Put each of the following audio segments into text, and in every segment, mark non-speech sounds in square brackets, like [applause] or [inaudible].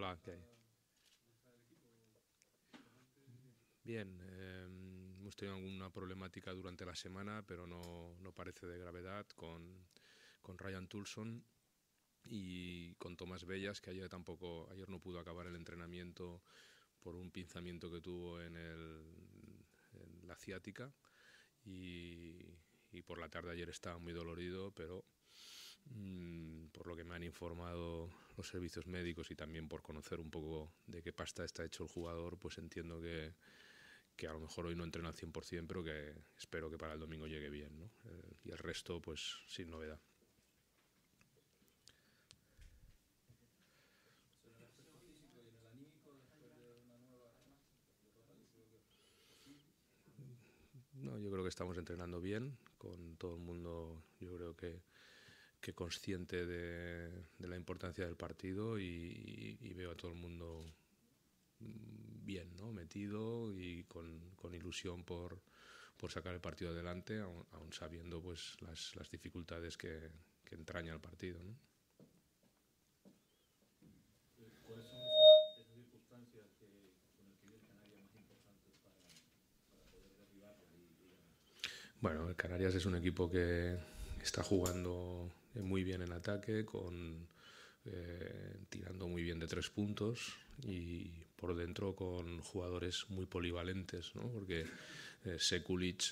Hola, Bien, em, hemos tenido alguna problemática durante la semana, pero no, parece de gravedad, con, con Ryan Tulson y con Tomás Bellas, que ayer tampoco, ayer no pudo acabar el entrenamiento por un pinzamiento que tuvo en, el, la ciática y, y por la tarde ayer estaba muy dolorido, pero Mm, por lo que me han informado los servicios médicos y también por conocer un poco de qué pasta está hecho el jugador, pues entiendo que, que a lo mejor hoy no entrena al 100%, pero que espero que para el domingo llegue bien. ¿no? Eh, y el resto, pues sin novedad. No, yo creo que estamos entrenando bien con todo el mundo. Yo creo que que consciente de, de, la importancia del partido y, y, veo a todo el mundo bien, ¿no? metido y con, con ilusión por, por, sacar el partido adelante, aún sabiendo pues, las, las dificultades que, que, entraña el partido. ¿no? ¿Cuáles son esas, circunstancias con más para, poder Bueno, el Canarias es un equipo que está jugando eh, muy bien en ataque, con, eh, tirando muy bien de tres puntos y por dentro con jugadores muy polivalentes, ¿no? porque eh, Sekulic,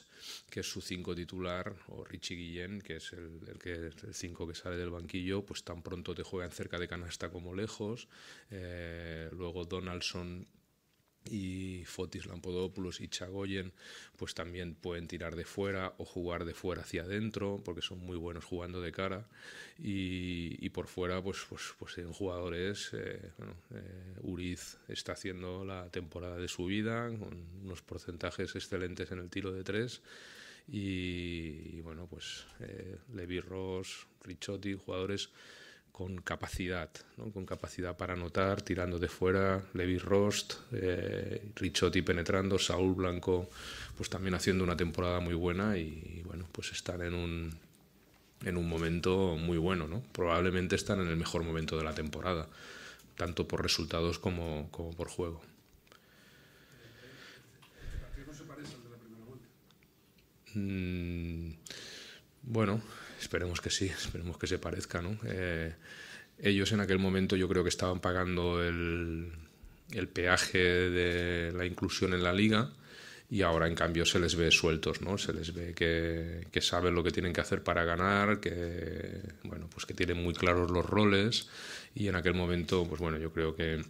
que es su cinco titular, o Richie Guillén, que es el, el, que, el cinco que sale del banquillo, pues tan pronto te juegan cerca de canasta como lejos. luego Donaldson y Fotis Lampodopoulos y Chagoyen pues también pueden tirar de fuera o jugar de fuera hacia adentro porque son muy buenos jugando de cara y, por fuera pues pues pues en jugadores eh, eh, Uriz está haciendo la temporada de su vida con unos porcentajes excelentes en el tiro de tres y, bueno pues eh, Levi Ross Richotti jugadores con capacidad, ¿no? con capacidad para anotar, tirando de fuera, Levi Rost, eh, Richotti penetrando, Saúl Blanco, pues también haciendo una temporada muy buena y, bueno, pues están en un, en un momento muy bueno, ¿no? Probablemente están en el mejor momento de la temporada, tanto por resultados como, como por juego. Mm, bueno. Esperemos que sí, esperemos que se parezca, ¿no? Eh, ellos en aquel momento yo creo que estaban pagando el, peaje de la inclusión en la liga y ahora en cambio se les ve sueltos, ¿no? Se les ve que, que saben lo que tienen que hacer para ganar, que bueno, pues que tienen muy claros los roles y en aquel momento, pues bueno, yo creo que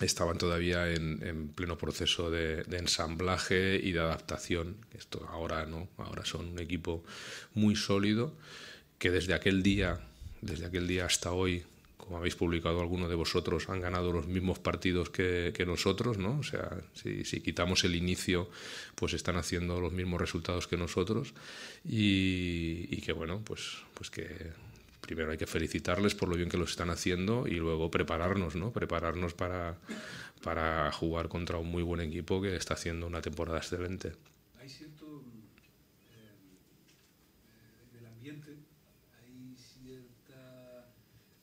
estaban todavía en, pleno proceso de, ensamblaje y de adaptación. Esto ahora no, ahora son un equipo muy sólido que desde aquel día, desde aquel día hasta hoy, como habéis publicado algunos de vosotros, han ganado los mismos partidos que, nosotros, ¿no? O sea, si, quitamos el inicio, pues están haciendo los mismos resultados que nosotros y, que bueno, pues, pues que primero hay que felicitarles por lo bien que los están haciendo y luego prepararnos, ¿no? Prepararnos para, para jugar contra un muy buen equipo que está haciendo una temporada excelente. Hay cierto eh, en eh, el ambiente, hay cierta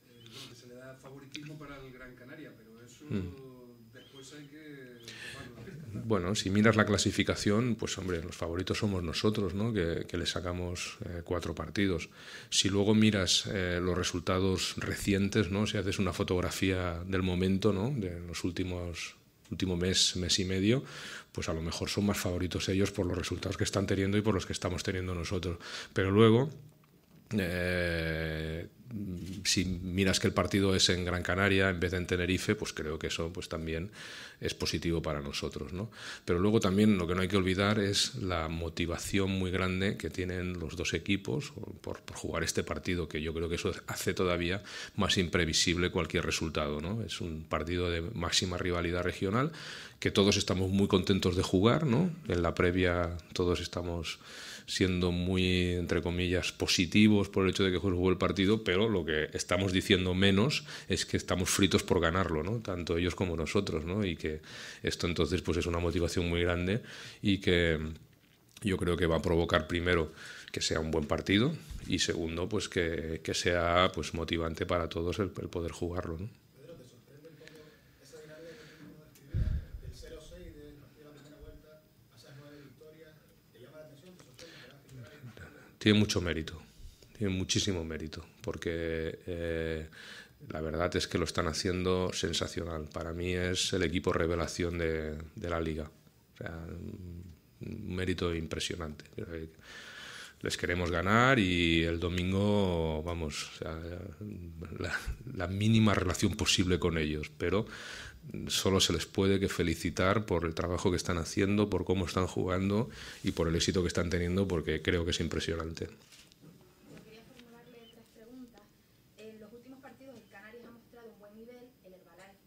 eh, bueno, se le da favoritismo para el Gran Canaria, pero eso un mm bueno, si miras la clasificación, pues hombre, los favoritos somos nosotros, ¿no? que, le sacamos eh, cuatro partidos. Si luego miras eh, los resultados recientes, ¿no? si haces una fotografía del momento, ¿no? de los últimos último mes, mes y medio, pues a lo mejor son más favoritos ellos por los resultados que están teniendo y por los que estamos teniendo nosotros. Pero luego, eh, si miras que el partido es en Gran Canaria en vez de en Tenerife, pues creo que eso pues también es positivo para nosotros. Pero luego también lo que no hay que olvidar es la motivación muy grande que tienen los dos equipos por, jugar este partido, que yo creo que eso hace todavía más imprevisible cualquier resultado. ¿no? Es un partido de máxima rivalidad regional que todos estamos muy contentos de jugar. ¿no? En la previa todos estamos siendo muy, entre comillas, positivos por el hecho de que jugó el partido, pero lo que estamos diciendo menos es que estamos fritos por ganarlo, ¿no? tanto ellos como nosotros, ¿no? y que esto entonces pues, es una motivación muy grande y que yo creo que va a provocar primero que sea un buen partido y segundo pues que, sea pues motivante para todos el, el poder jugarlo. ¿no? tiene mucho mérito, tiene muchísimo mérito, porque eh, la verdad es que lo están haciendo sensacional. Para mí es el equipo revelación de, la liga. un mérito impresionante. Les queremos ganar y el domingo, vamos, la, la, mínima relación posible con ellos, pero solo se les puede que felicitar por el trabajo que están haciendo, por cómo están jugando y por el éxito que están teniendo, porque creo que es impresionante.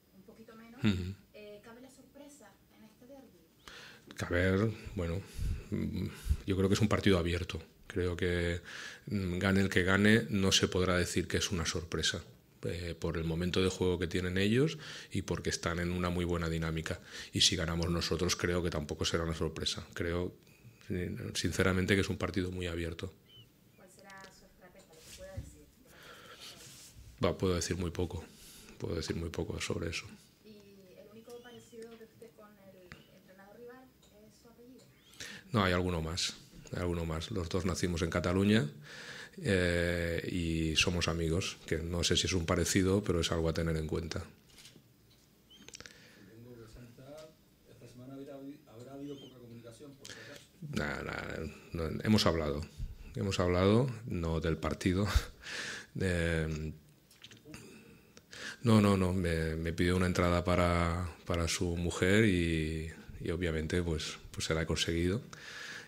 un poquito eh, ¿Cabe la sorpresa en este ¿Cabe? bueno, mm, yo creo que es un partido abierto. Creo que mm, gane el que gane, no se podrá decir que es una sorpresa. Eh, por el momento de juego que tienen ellos y porque están en una muy buena dinámica. Y si ganamos nosotros creo que tampoco será una sorpresa. Creo sinceramente que es un partido muy abierto. ¿Cuál será su estrategia? decir? Va, puedo decir muy poco. Puedo decir muy poco sobre eso. No, hay alguno más. Hay alguno más. Los dos nacimos en Cataluña eh, y somos amigos, que no sé si es un parecido, pero es algo a tener en cuenta. Esta habrá habido comunicación. no, hemos hablado, hemos hablado, no del partido. [laughs] no, no, no, me, me, pidió una entrada para, para su mujer y, y obviamente pues, pues se la he conseguido.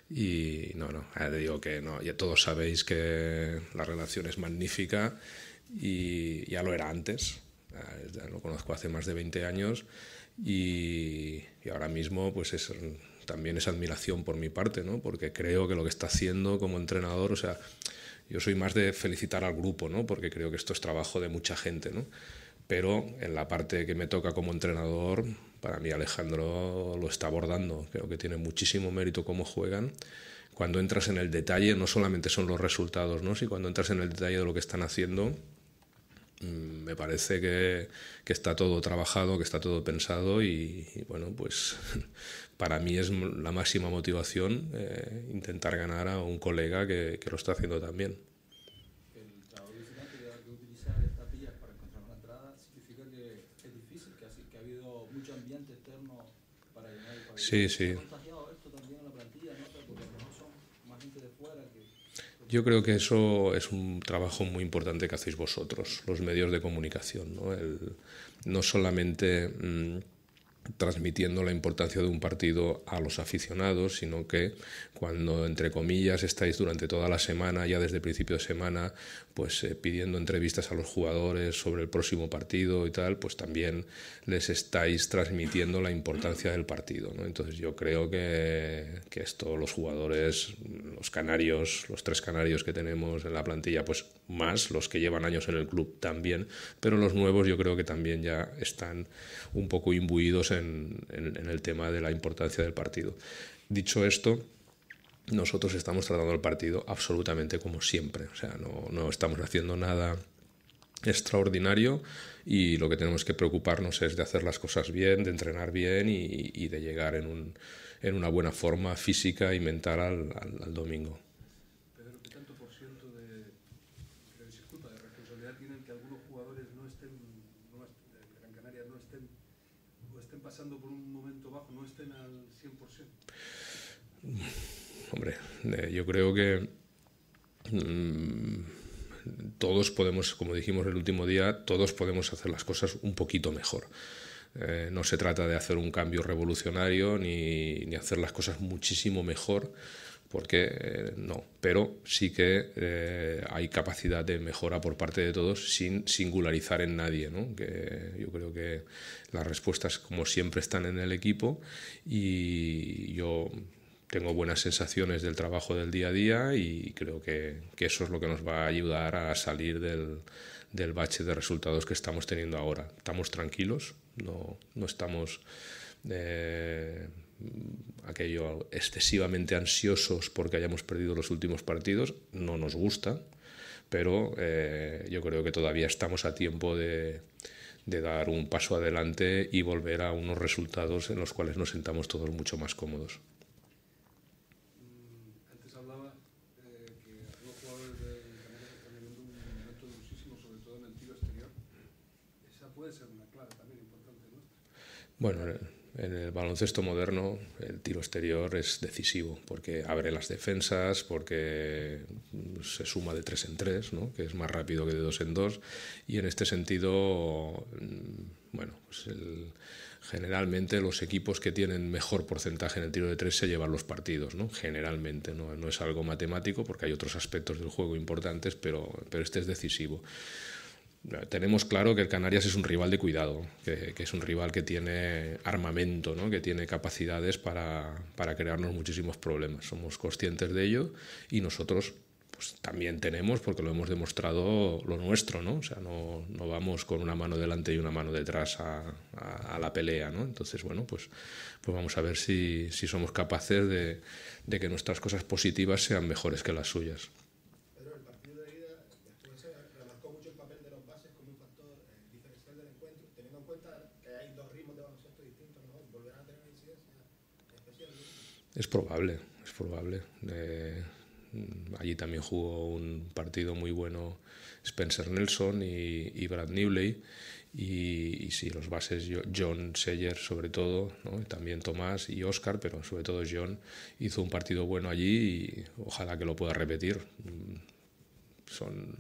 Y no, no, digo que no, ya todos sabéis que la relación es magnífica y ya lo era antes, lo conozco hace más de 20 años y, ahora mismo pues es, también es admiración por mi parte, ¿no? porque creo que lo que está haciendo como entrenador, o sea, yo soy más de felicitar al grupo, ¿no? porque creo que esto es trabajo de mucha gente, ¿no? Pero en la parte que me toca como entrenador, para mí Alejandro lo está abordando. Creo que tiene muchísimo mérito cómo juegan. Cuando entras en el detalle, no solamente son los resultados, ¿no? cuando entras en el detalle de lo que están haciendo, mm, me parece que, está todo trabajado, que está todo pensado y, bueno, pues [laughs] para mí es la máxima motivación eh, intentar ganar a un colega que, que lo está haciendo también. que es difícil, que, así, que ha habido mucho ambiente externo para llenar el pabellón. Sí, sí. esto también a la plantilla, ¿no? Porque a lo mejor son más gente de fuera que... Yo creo que eso es un trabajo muy importante que hacéis vosotros, los medios de comunicación, ¿no? El, no solamente... Mmm, transmitiendo la importancia de un partido a los aficionados, sino que cuando, entre comillas, estáis durante toda la semana, ya desde el principio de semana, pues eh, pidiendo entrevistas a los jugadores sobre el próximo partido y tal, pues también les estáis transmitiendo la importancia del partido. Entonces yo creo que, que esto los jugadores, los canarios, los tres canarios que tenemos en la plantilla, pues más los que llevan años en el club también, pero los nuevos yo creo que también ya están un poco imbuidos en, el tema de la importancia del partido. Dicho esto, nosotros estamos tratando el partido absolutamente como siempre. O sea, no, no, estamos haciendo nada extraordinario y lo que tenemos que preocuparnos es de hacer las cosas bien, de entrenar bien y, de llegar en, un, en, una buena forma física y mental al, domingo. Pedro, ¿qué tanto responsabilidad tienen que algunos jugadores no estén estén pasando por un momento bajo no estén al 100%? Hombre, eh, yo creo que mm, todos podemos, como dijimos el último día, todos podemos hacer las cosas un poquito mejor. Eh, no se trata de hacer un cambio revolucionario ni, ni hacer las cosas muchísimo mejor, porque eh, no, pero sí que eh, hay capacidad de mejora por parte de todos sin singularizar en nadie, ¿no? que yo creo que las respuestas como siempre están en el equipo y yo tengo buenas sensaciones del trabajo del día a día y creo que, eso es lo que nos va a ayudar a salir del, del, bache de resultados que estamos teniendo ahora. Estamos tranquilos, no, no estamos... Eh, Mm, aquello excesivamente ansiosos porque hayamos perdido los últimos partidos, no nos gusta, pero eh, yo creo que todavía estamos a tiempo de, de dar un paso adelante y volver a unos resultados en los cuales nos sentamos todos mucho más cómodos. Mm, eh, bueno, en el baloncesto moderno el tiro exterior es decisivo porque abre las defensas, porque se suma de tres en tres, ¿no? que es más rápido que de dos en dos. Y en este sentido, mm, bueno, pues generalmente los equipos que tienen mejor porcentaje en el tiro de tres se llevan los partidos, ¿no? generalmente. No, es algo matemático porque hay otros aspectos del juego importantes, pero, pero este es decisivo tenemos claro que el Canarias es un rival de cuidado, que, es un rival que tiene armamento, que tiene capacidades para, crearnos muchísimos problemas. Somos conscientes de ello y nosotros pues, también tenemos, porque lo hemos demostrado, lo nuestro. ¿no? O sea, no, vamos con una mano delante y una mano detrás a, la pelea. ¿no? Entonces, bueno, pues, pues vamos a ver si, somos capaces de que nuestras cosas positivas sean mejores que las suyas. teniendo en cuenta que hay dos ritmos de baloncesto distintos, ¿no? ¿Volverán a tener una incidencia especial? Es probable, es probable. Eh, allí también jugó un partido muy bueno Spencer Nelson y, Brad Newley. Y, y, sí, los bases, John Seller sobre todo, también Tomás y Oscar, pero sobre todo John hizo un partido bueno allí y ojalá que lo pueda repetir. Mm, son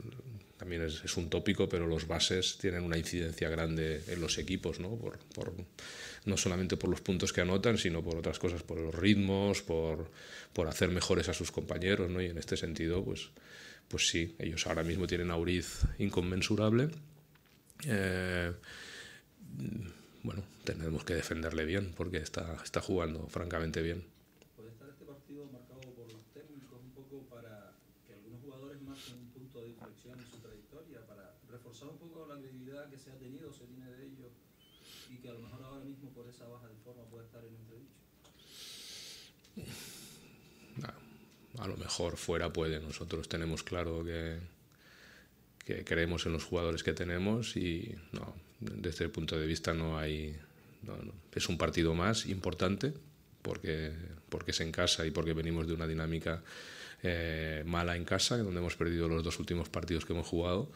también es, un tópico, pero los bases tienen una incidencia grande en los equipos, ¿no? solamente por los puntos que anotan, sino por otras cosas, por los ritmos, por, hacer mejores a sus compañeros, ¿no? Y en este sentido, pues, pues sí, ellos ahora mismo tienen a Uriz inconmensurable. Eh, bueno, tenemos que defenderle bien porque está jugando francamente bien. en su trayectoria para reforzar un poco la credibilidad que se ha tenido, se tiene de ello y que a lo mejor ahora mismo por esa baja de forma puede estar en entredicho? Ah, a lo mejor fuera puede, nosotros tenemos claro que, que creemos en los jugadores que tenemos y no, desde el punto de vista no hay... no. Es un partido más importante porque, porque es en casa y porque venimos de una dinámica eh, mala en casa, donde hemos perdido los dos últimos partidos que hemos jugado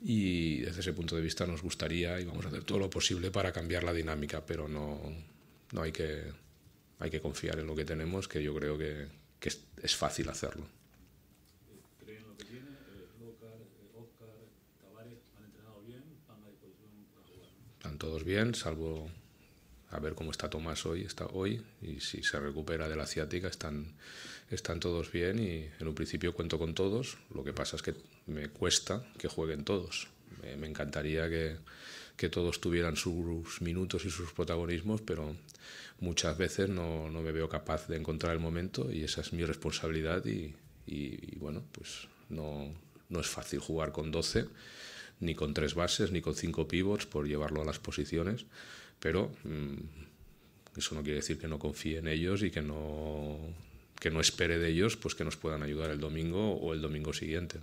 y desde ese punto de vista nos gustaría y vamos a hacer todo lo posible para cambiar la dinámica, pero no, no hay, que, hay que confiar en lo que tenemos, que yo creo que, que es, es fácil hacerlo. Están todos bien, salvo a ver cómo está Tomás hoy, está hoy y si se recupera de la ciática están están todos bien y en un principio cuento con todos. Lo que pasa es que me cuesta que jueguen todos. Me, encantaría que, todos tuvieran sus minutos y sus protagonismos, pero muchas veces no, me veo capaz de encontrar el momento y esa es mi responsabilidad y, bueno, pues no, es fácil jugar con 12 ni con tres bases, ni con cinco pivots por llevarlo a las posiciones, pero mm, eso no quiere decir que no confíe en ellos y que no que no espere de ellos, pues que nos puedan ayudar el domingo o el domingo siguiente.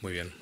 Muy bien,